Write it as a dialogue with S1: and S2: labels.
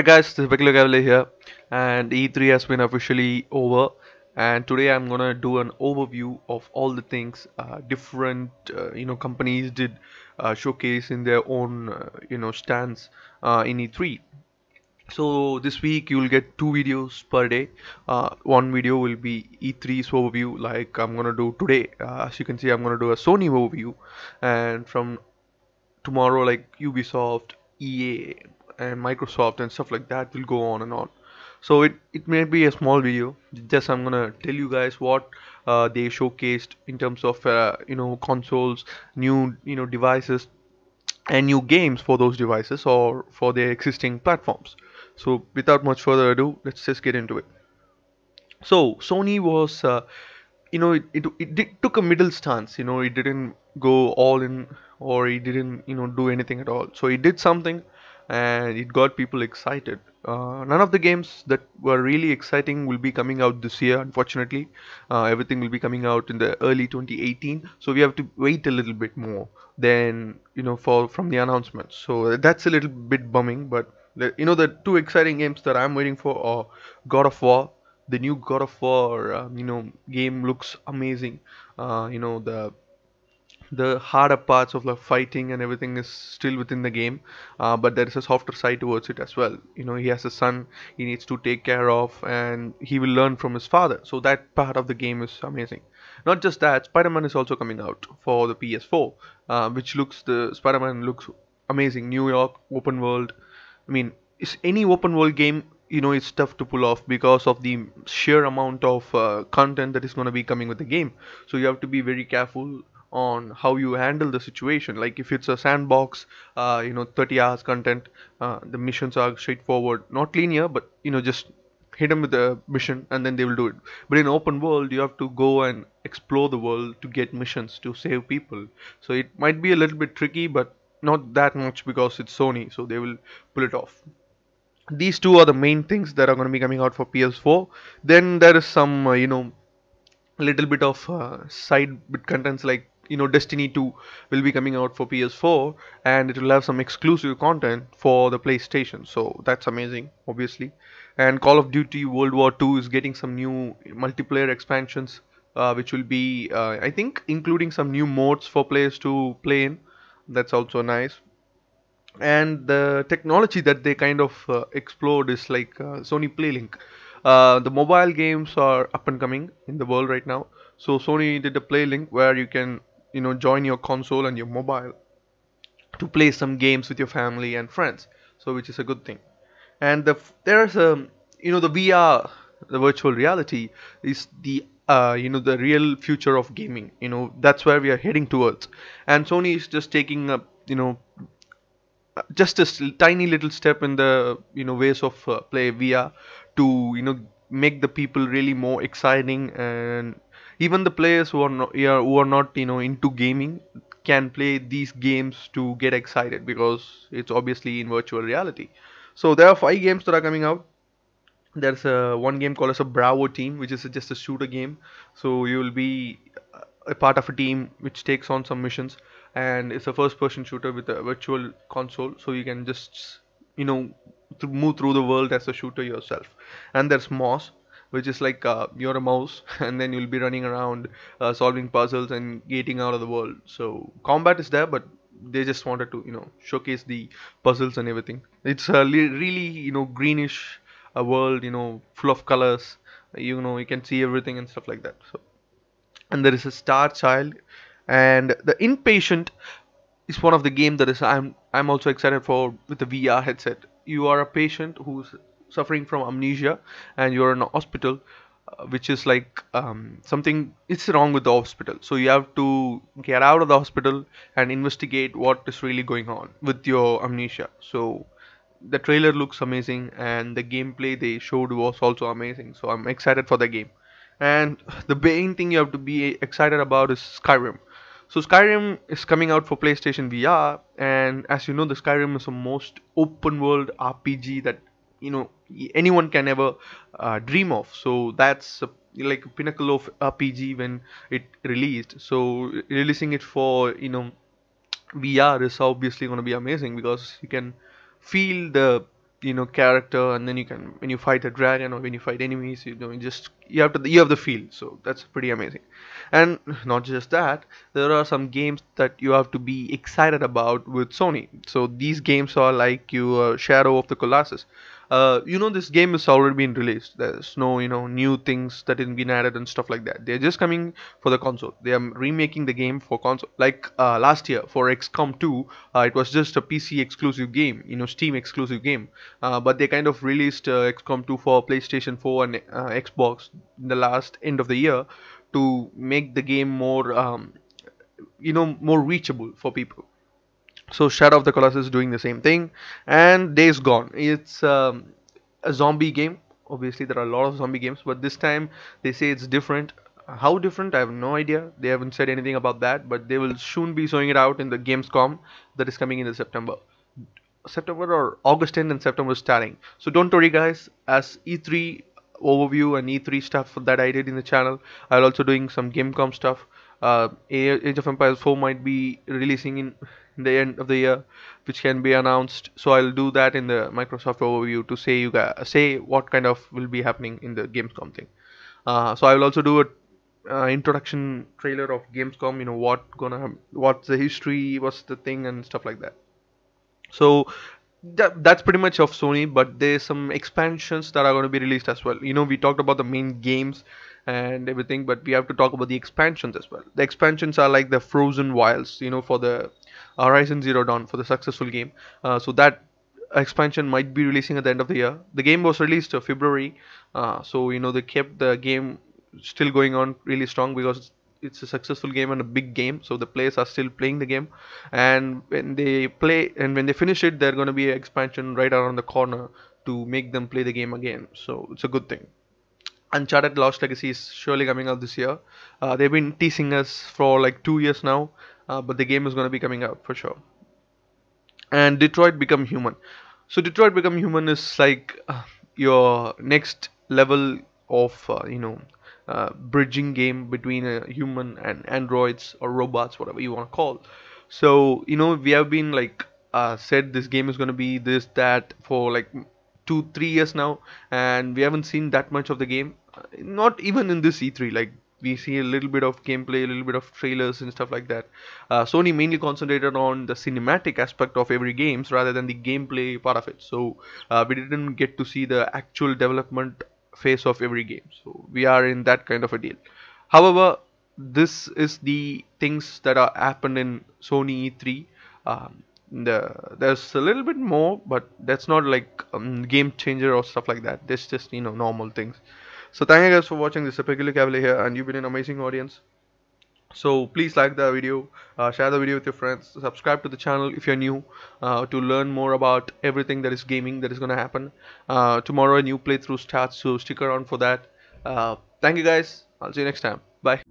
S1: Alright guys, this is Becky here and E3 has been officially over and today I'm gonna do an overview of all the things uh, different uh, you know companies did uh, showcase in their own uh, you know stands uh, in E3 so this week you will get two videos per day uh, one video will be E3's overview like I'm gonna do today uh, as you can see I'm gonna do a Sony overview and from tomorrow like Ubisoft EA and Microsoft and stuff like that will go on and on so it it may be a small video just i'm gonna tell you guys what uh, they showcased in terms of uh, you know consoles new you know devices and new games for those devices or for their existing platforms so without much further ado let's just get into it so sony was uh, you know it, it, it did, took a middle stance you know it didn't go all in or it didn't you know do anything at all so it did something and it got people excited. Uh, none of the games that were really exciting will be coming out this year, unfortunately. Uh, everything will be coming out in the early 2018, so we have to wait a little bit more than you know for from the announcement. So that's a little bit bumming, but the, you know the two exciting games that I'm waiting for are God of War. The new God of War, uh, you know, game looks amazing. Uh, you know the the harder parts of like fighting and everything is still within the game uh, but there is a softer side towards it as well you know he has a son he needs to take care of and he will learn from his father so that part of the game is amazing not just that spider-man is also coming out for the ps4 uh, which looks the spider-man looks amazing new york open world i mean is any open world game you know it's tough to pull off because of the sheer amount of uh, content that is going to be coming with the game so you have to be very careful on how you handle the situation like if it's a sandbox uh, you know 30 hours content uh, the missions are straightforward not linear but you know just hit them with a mission and then they will do it but in open world you have to go and explore the world to get missions to save people so it might be a little bit tricky but not that much because it's sony so they will pull it off these two are the main things that are going to be coming out for ps4 then there is some uh, you know little bit of uh, side bit contents like you know Destiny 2 will be coming out for PS4 and it will have some exclusive content for the PlayStation so that's amazing obviously and Call of Duty World War 2 is getting some new multiplayer expansions uh, which will be uh, I think including some new modes for players to play in that's also nice and the technology that they kind of uh, explored is like uh, Sony Playlink uh, the mobile games are up and coming in the world right now so Sony did a PlayLink where you can you know join your console and your mobile to play some games with your family and friends so which is a good thing and the, there's a you know the vr the virtual reality is the uh, you know the real future of gaming you know that's where we are heading towards and sony is just taking a you know just a tiny little step in the you know ways of uh, play vr to you know make the people really more exciting and even the players who are not who are not you know into gaming can play these games to get excited because it's obviously in virtual reality so there are five games that are coming out there's a uh, one game called as a bravo team which is just a shooter game so you will be uh, a part of a team which takes on some missions and it's a first person shooter with a virtual console so you can just you know move through the world as a shooter yourself and there's moss which is like uh, you're a mouse and then you'll be running around uh, solving puzzles and getting out of the world so combat is there but they just wanted to you know showcase the puzzles and everything it's a really you know greenish uh, world you know full of colors you know you can see everything and stuff like that so and there is a star child and the impatient is one of the game that is i'm i'm also excited for with the vr headset you are a patient who's suffering from amnesia and you're in a hospital uh, which is like um, something it's wrong with the hospital so you have to get out of the hospital and investigate what is really going on with your amnesia so the trailer looks amazing and the gameplay they showed was also amazing so i'm excited for the game and the main thing you have to be excited about is skyrim so skyrim is coming out for playstation vr and as you know the skyrim is the most open world rpg that you know anyone can ever uh, dream of so that's a, like a pinnacle of rpg when it released so releasing it for you know vr is obviously going to be amazing because you can feel the you know character and then you can when you fight a dragon or when you fight enemies you know you just you have to you have the feel so that's pretty amazing and not just that there are some games that you have to be excited about with sony so these games are like your uh, shadow of the colossus uh, you know this game has already been released there's no you know new things that have been added and stuff like that they're just coming for the console they are remaking the game for console like uh, last year for XCOM 2 uh, it was just a PC exclusive game you know Steam exclusive game uh, but they kind of released uh, XCOM 2 for PlayStation 4 and Xbox in the last end of the year to make the game more um, you know more reachable for people so shadow of the colossus is doing the same thing and days gone it's um, a zombie game obviously there are a lot of zombie games but this time they say it's different how different i have no idea they haven't said anything about that but they will soon be showing it out in the gamescom that is coming in the september september or august 10th and september starting so don't worry guys as e3 overview and e3 stuff that i did in the channel i'll also doing some gamecom stuff uh, Age of Empires 4 might be releasing in the end of the year which can be announced so I'll do that in the Microsoft overview to say you guys say what kind of will be happening in the Gamescom thing uh, so I will also do a uh, introduction trailer of Gamescom you know what gonna what's the history what's the thing and stuff like that so that, that's pretty much of Sony but there's some expansions that are going to be released as well you know we talked about the main games and everything but we have to talk about the expansions as well the expansions are like the frozen wilds you know for the horizon zero dawn for the successful game uh, so that expansion might be releasing at the end of the year the game was released in uh, february uh, so you know they kept the game still going on really strong because it's a successful game and a big game so the players are still playing the game and when they play and when they finish it they're going to be an expansion right around the corner to make them play the game again so it's a good thing Uncharted Lost Legacy is surely coming out this year. Uh, they've been teasing us for like two years now, uh, but the game is going to be coming out for sure. And Detroit Become Human. So Detroit Become Human is like uh, your next level of uh, you know uh, bridging game between a uh, human and androids or robots, whatever you want to call. So you know we have been like said this game is going to be this that for like two three years now and we haven't seen that much of the game not even in this E3 like we see a little bit of gameplay, a little bit of trailers and stuff like that. Uh, Sony mainly concentrated on the cinematic aspect of every games rather than the gameplay part of it. So uh, we didn't get to see the actual development phase of every game. So we are in that kind of a deal. However, this is the things that are happened in Sony E3. Um, the, there's a little bit more, but that's not like um, game changer or stuff like that. That's just you know normal things. So thank you guys for watching this Epicular Cavalier here and you've been an amazing audience. So please like the video, uh, share the video with your friends, subscribe to the channel if you're new uh, to learn more about everything that is gaming that is gonna happen. Uh, tomorrow a new playthrough starts so stick around for that. Uh, thank you guys, I'll see you next time, bye.